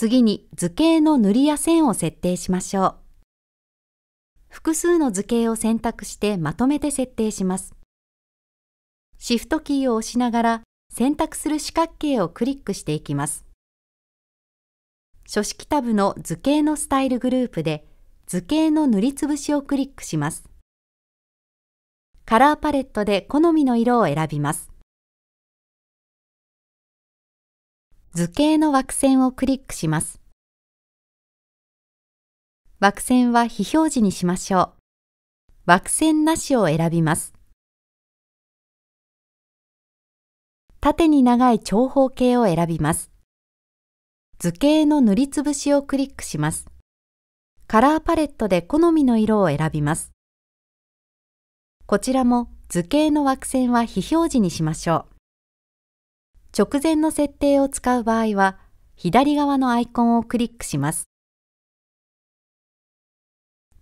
次に図形の塗りや線を設定しましょう。複数の図形を選択してまとめて設定します。シフトキーを押しながら選択する四角形をクリックしていきます。書式タブの図形のスタイルグループで図形の塗りつぶしをクリックします。カラーパレットで好みの色を選びます。図形の枠線をクリックします。枠線は非表示にしましょう。枠線なしを選びます。縦に長い長方形を選びます。図形の塗りつぶしをクリックします。カラーパレットで好みの色を選びます。こちらも図形の枠線は非表示にしましょう。直前の設定を使う場合は、左側のアイコンをクリックします。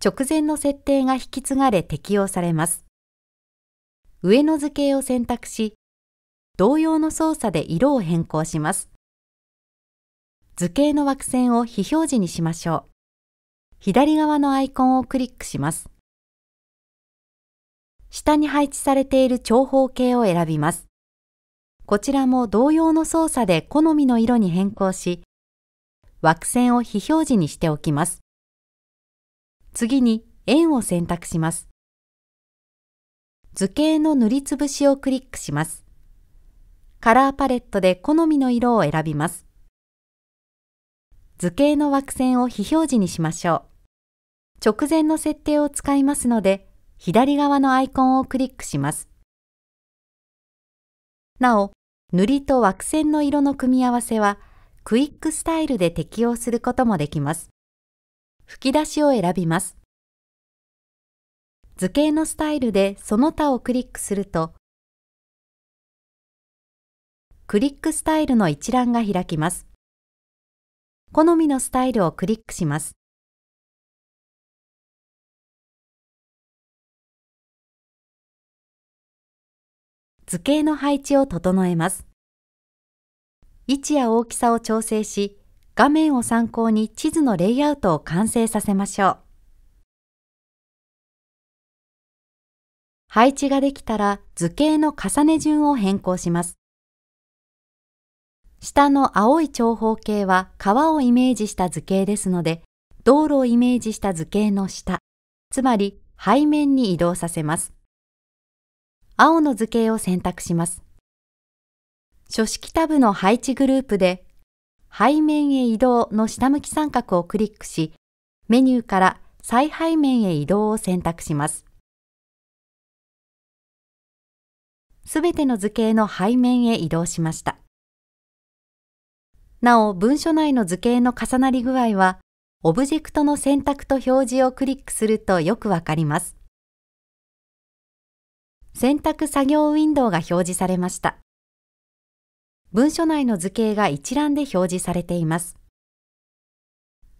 直前の設定が引き継がれ適用されます。上の図形を選択し、同様の操作で色を変更します。図形の枠線を非表示にしましょう。左側のアイコンをクリックします。下に配置されている長方形を選びます。こちらも同様の操作で好みの色に変更し、枠線を非表示にしておきます。次に円を選択します。図形の塗りつぶしをクリックします。カラーパレットで好みの色を選びます。図形の枠線を非表示にしましょう。直前の設定を使いますので、左側のアイコンをクリックします。なお、塗りと枠線の色の組み合わせはクイックスタイルで適用することもできます。吹き出しを選びます。図形のスタイルでその他をクリックするとクリックスタイルの一覧が開きます。好みのスタイルをクリックします。図形の配置を整えます。位置や大きさを調整し、画面を参考に地図のレイアウトを完成させましょう。配置ができたら図形の重ね順を変更します。下の青い長方形は川をイメージした図形ですので、道路をイメージした図形の下、つまり背面に移動させます。青の図形を選択します。書式タブの配置グループで、背面へ移動の下向き三角をクリックし、メニューから再背面へ移動を選択します。すべての図形の背面へ移動しました。なお、文書内の図形の重なり具合は、オブジェクトの選択と表示をクリックするとよくわかります。選択作業ウィンドウが表示されました。文書内の図形が一覧で表示されています。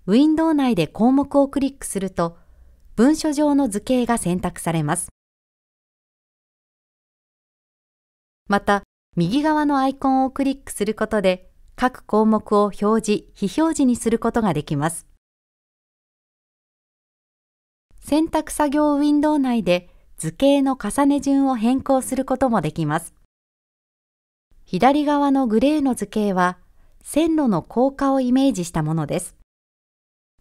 ウィンドウ内で項目をクリックすると、文書上の図形が選択されます。また、右側のアイコンをクリックすることで、各項目を表示、非表示にすることができます。選択作業ウィンドウ内で、図形の重ね順を変更することもできます。左側のグレーの図形は、線路の高架をイメージしたものです。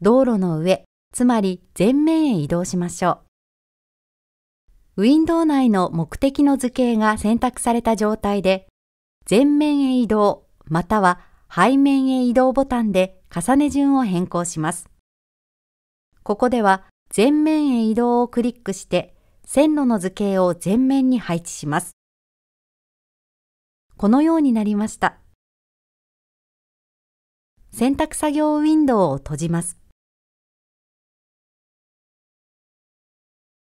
道路の上、つまり前面へ移動しましょう。ウィンドウ内の目的の図形が選択された状態で、前面へ移動、または背面へ移動ボタンで重ね順を変更します。ここでは前面へ移動をクリックして線路の図形を前面に配置します。このようになりました。選択作業ウィンドウを閉じます。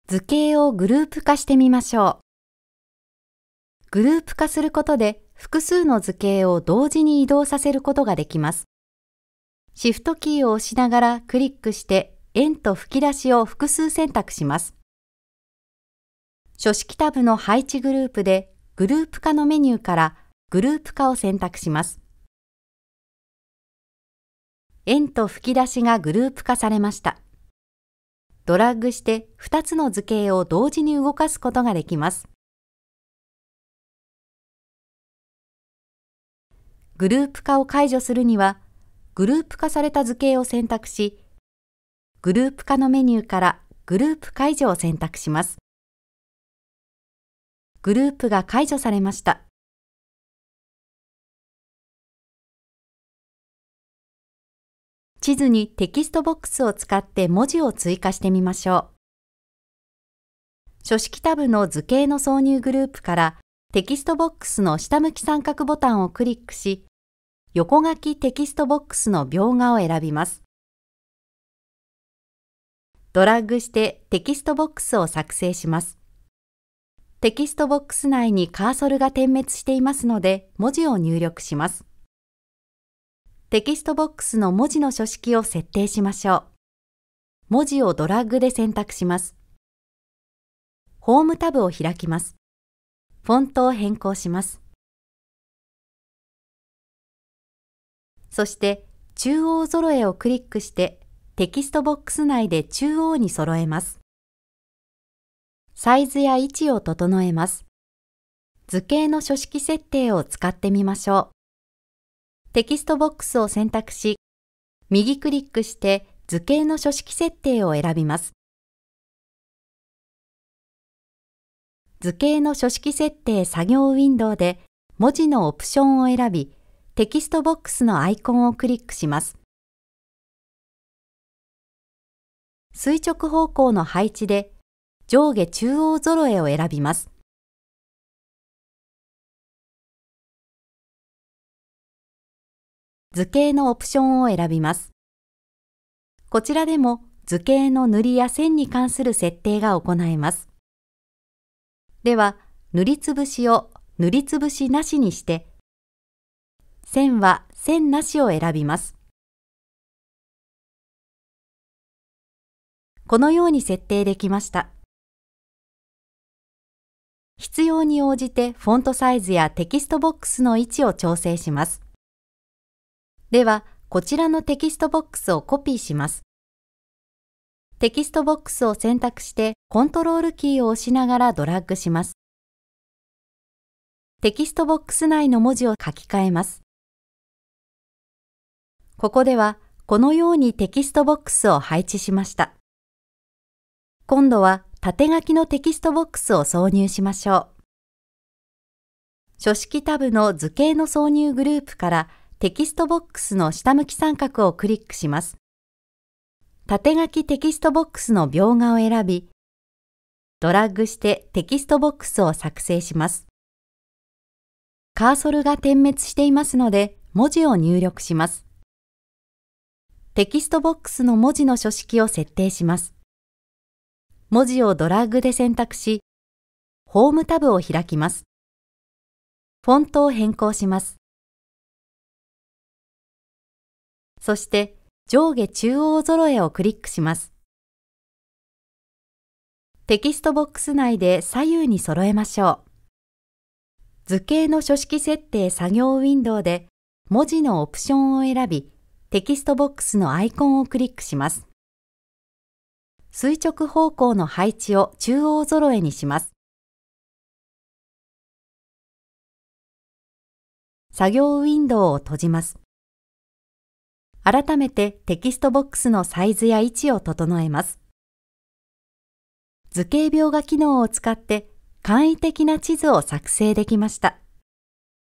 図形をグループ化してみましょう。グループ化することで複数の図形を同時に移動させることができます。シフトキーを押しながらクリックして円と吹き出しを複数選択します。書式タブの配置グループでグループ化のメニューからグループ化を選択します。円と吹き出しがグループ化されました。ドラッグして2つの図形を同時に動かすことができます。グループ化を解除するには、グループ化された図形を選択し、グループ化のメニューからグループ解除を選択します。グループが解除されました。地図にテキストボックスを使って文字を追加してみましょう。書式タブの図形の挿入グループからテキストボックスの下向き三角ボタンをクリックし、横書きテキストボックスの描画を選びます。ドラッグしてテキストボックスを作成します。テキストボックス内にカーソルが点滅していますので文字を入力します。テキストボックスの文字の書式を設定しましょう。文字をドラッグで選択します。ホームタブを開きます。フォントを変更します。そして中央揃えをクリックしてテキストボックス内で中央に揃えます。サイズや位置を整えます。図形の書式設定を使ってみましょう。テキストボックスを選択し、右クリックして図形の書式設定を選びます。図形の書式設定作業ウィンドウで文字のオプションを選び、テキストボックスのアイコンをクリックします。垂直方向の配置で上下中央揃えを選びます。図形のオプションを選びます。こちらでも図形の塗りや線に関する設定が行えます。では、塗りつぶしを塗りつぶしなしにして、線は線なしを選びます。このように設定できました。必要に応じてフォントサイズやテキストボックスの位置を調整します。では、こちらのテキストボックスをコピーします。テキストボックスを選択してコントロールキーを押しながらドラッグします。テキストボックス内の文字を書き換えます。ここではこのようにテキストボックスを配置しました。今度は縦書きのテキストボックスを挿入しましょう。書式タブの図形の挿入グループからテキストボックスの下向き三角をクリックします。縦書きテキストボックスの描画を選び、ドラッグしてテキストボックスを作成します。カーソルが点滅していますので文字を入力します。テキストボックスの文字の書式を設定します。文字をドラッグで選択し、ホームタブを開きます。フォントを変更します。そして、上下中央揃えをクリックします。テキストボックス内で左右に揃えましょう。図形の書式設定作業ウィンドウで文字のオプションを選び、テキストボックスのアイコンをクリックします。垂直方向の配置を中央揃えにします。作業ウィンドウを閉じます。改めてテキストボックスのサイズや位置を整えます。図形描画機能を使って簡易的な地図を作成できました。